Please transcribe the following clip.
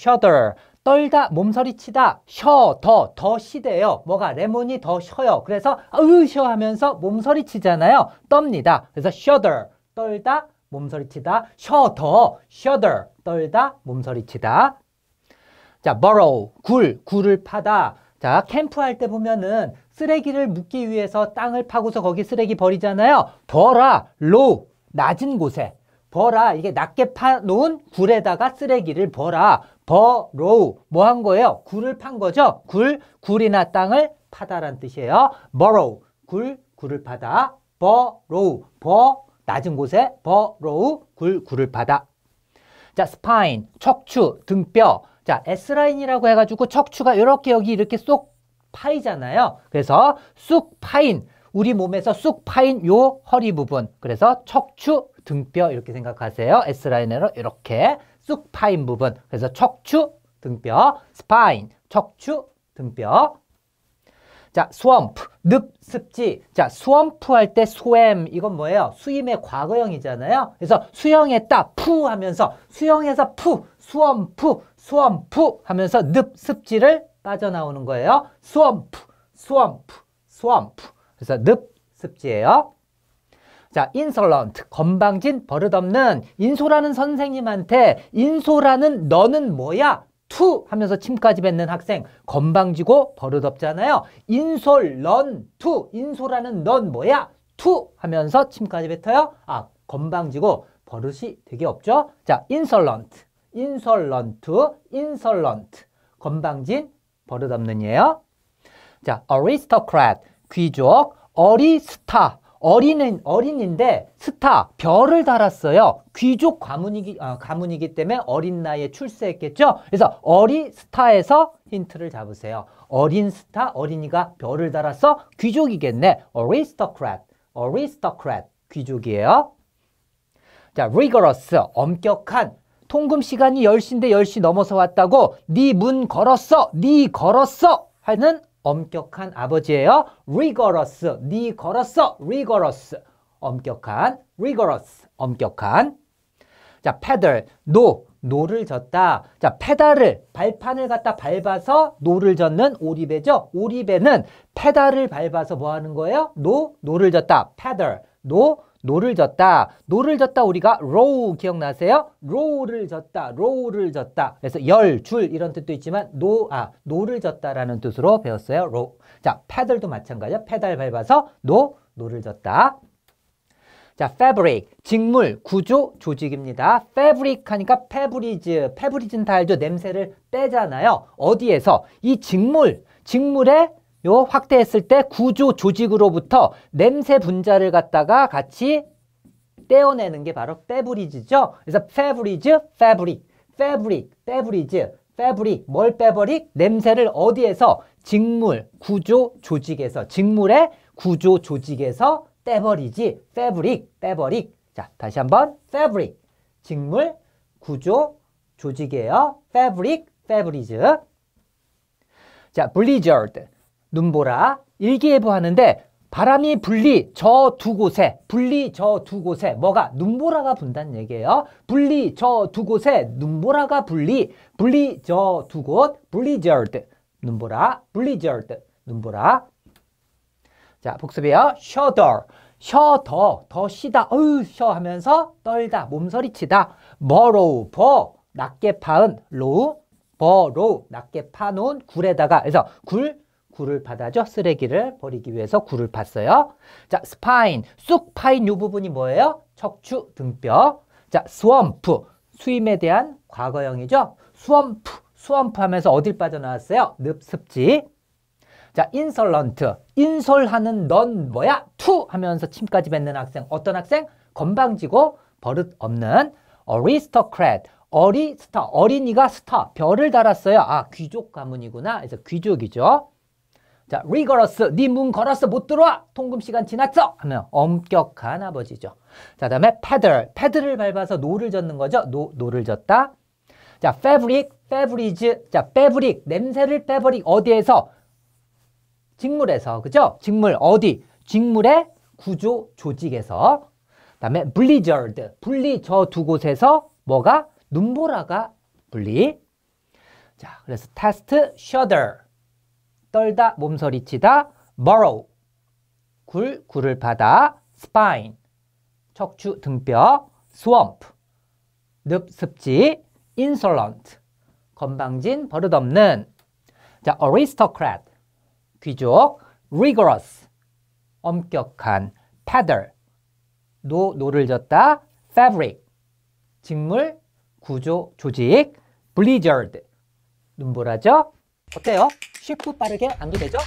shudder. 떨다, 몸서리치다, 셔, 더, 더 시대요. 뭐가 레몬이 더 셔요. 그래서 으셔 하면서 몸서리치잖아요. 떱니다. 그래서 shudder, 떨다, 몸서리치다, 셔, 더, shudder, 떨다, 몸서리치다. 자, borrow, 굴, 굴을 파다. 자, 캠프할 때 보면은 쓰레기를 묻기 위해서 땅을 파고서 거기 쓰레기 버리잖아요. 버라, 로, 낮은 곳에. 버라, 이게 낮게 파놓은 굴에다가 쓰레기를 버라. borrow 뭐한 거예요? 굴을 판 거죠? 굴, 굴이나 땅을 파다란 뜻이에요. borrow 굴, 굴을 파다. borrow 버 낮은 곳에 borrow 굴, 굴을 파다. 자, spine 척추, 등뼈. 자, S 라인이라고 해가지고 척추가 이렇게 여기 이렇게 쏙 파이잖아요. 그래서 쑥 파인 우리 몸에서 쑥 파인 요 허리 부분 그래서 척추 등뼈 이렇게 생각하세요 S라인으로 이렇게 쑥 파인 부분. 그래서 척추, 등뼈, 스파인, 척추, 등뼈. 자, 스웜프, 늪, 습지. 자, 스웜프 할때 스웸 이건 뭐예요? 수임의 과거형이잖아요. 그래서 수영했다, 푸 하면서 수영해서 푸, 스웜프, 스웜프 하면서 늪, 습지를 빠져나오는 거예요. 스웜프, 스웜프, 스웜프. 그래서 늪, 습지예요. 자, insolent, 건방진, 버릇없는 인소라는 선생님한테 인소라는 너는 뭐야? 투 하면서 침까지 뱉는 학생 건방지고 버릇없잖아요. 인솔 런투인소라는넌 뭐야? 투 하면서 침까지 뱉어요. 아 건방지고 버릇이 되게 없죠. 자 인솔런트 인솔런트 인솔런트 건방진 버릇없는이에요. 자 aristocrat 귀족 어리스타 어린은 어린인데 스타 별을 달았어요. 귀족 가문이기 어, 가문이기 때문에 어린 나이에 출세했겠죠. 그래서 어린 스타에서 힌트를 잡으세요. 어린 스타 어린이가 별을 달았어 귀족이겠네. aristocrat aristocrat 귀족이에요. 자, rigorous 엄격한 통금 시간이 10시인데 10시 넘어서 왔다고 네 문 걸었어. 네 걸었어. 하는 엄격한 아버지예요. rigorous. 네 걸었어. rigorous. 엄격한. rigorous. 엄격한. 자, pedal. 노. 노를 젓다. 자, 페달을 발판을 갖다 밟아서 노를 젓는 오리배죠. 오리배는 페달을 밟아서 뭐 하는 거예요? 노, 노를 젓다. 페달. 노, 노를 졌다. 노를 졌다 우리가 row 기억나세요? row를 졌다. row를 졌다. 그래서 열, 줄 이런 뜻도 있지만 노, 아, 노를 졌다라는 뜻으로 배웠어요. row. 자, 패들도 마찬가지야. 페달 밟아서 노, 노를 졌다. 자, fabric, 직물, 구조, 조직입니다. fabric 하니까 패브리즈패브리즈는다 알죠? 냄새를 빼잖아요. 어디에서? 이 직물, 직물에 요 확대했을 때 구조 조직으로부터 냄새 분자를 갖다가 같이 떼어내는 게 바로 페브리즈죠. 그래서 페브리즈, 페브릭, 페브릭, 페브리즈, 페브릭. 뭘빼버릭 냄새를 어디에서? 직물, 구조, 조직에서. 직물의 구조, 조직에서 떼버리지. 페브릭, 페버릭 자, 다시 한번 페브릭. 직물, 구조, 조직이에요. 페브릭, 페브리즈. 자, 블리저드. 눈보라 일기예보 하는데 바람이 불리저 두 곳에 불리저 두 곳에 뭐가 눈보라가 분단 얘기예요. 불리저 두 곳에 눈보라가 불리불리저 두곳 블리저드 눈보라 블리저드 눈보라 자복습해요 셔더 셔더 더 쉬다 어셔 하면서 떨다 몸서리치다 머로우 버 낮게 파은 로우 버로 낮게 파놓은 굴에다가 그래서 굴 굴을 받아줘 쓰레기를 버리기 위해서 굴을 팠어요. 자, 스파인, 쑥 파인 요 부분이 뭐예요? 척추 등뼈. 자, 스웜프, 수임에 대한 과거형이죠. 스웜프, 스웜프 하면서 어딜 빠져나왔어요? 늪습지. 자, 인설런트, 인솔하는 넌 뭐야? 투 하면서 침까지 뱉는 학생. 어떤 학생? 건방지고 버릇 없는 어리스토크랫, 어리 스타, 어린이가 스타, 별을 달았어요. 아, 귀족 가문이구나. 그래서 귀족이죠. 자, r i g o o u s 네문 걸었어, 못 들어와! 통금 시간 지났어! 하면 엄격한 아버지죠. 자, 다음에 pedal, 패드를 밟아서 노를 젓는 거죠. 노, 노를 젓다. 자, fabric, f r i c 자, fabric, 냄새를 f a b 어디에서? 직물에서, 그죠? 직물, 어디? 직물의 구조, 조직에서. 다음에 blizzard, 분리 저 두 곳에서 뭐가? 눈보라가 분리. 자, 그래서 test, shudder. 떨다, 몸서리치다, borrow, 굴, 굴을 파다, spine, 척추, 등뼈, swamp, 늪, 습지, insolent, 건방진, 버릇없는 자, aristocrat, 귀족, rigorous, 엄격한, paddle, 노, 노를 졌다, fabric, 직물, 구조, 조직, blizzard, 눈보라죠? 어때요? 쉽고 빠르게 안도 되죠?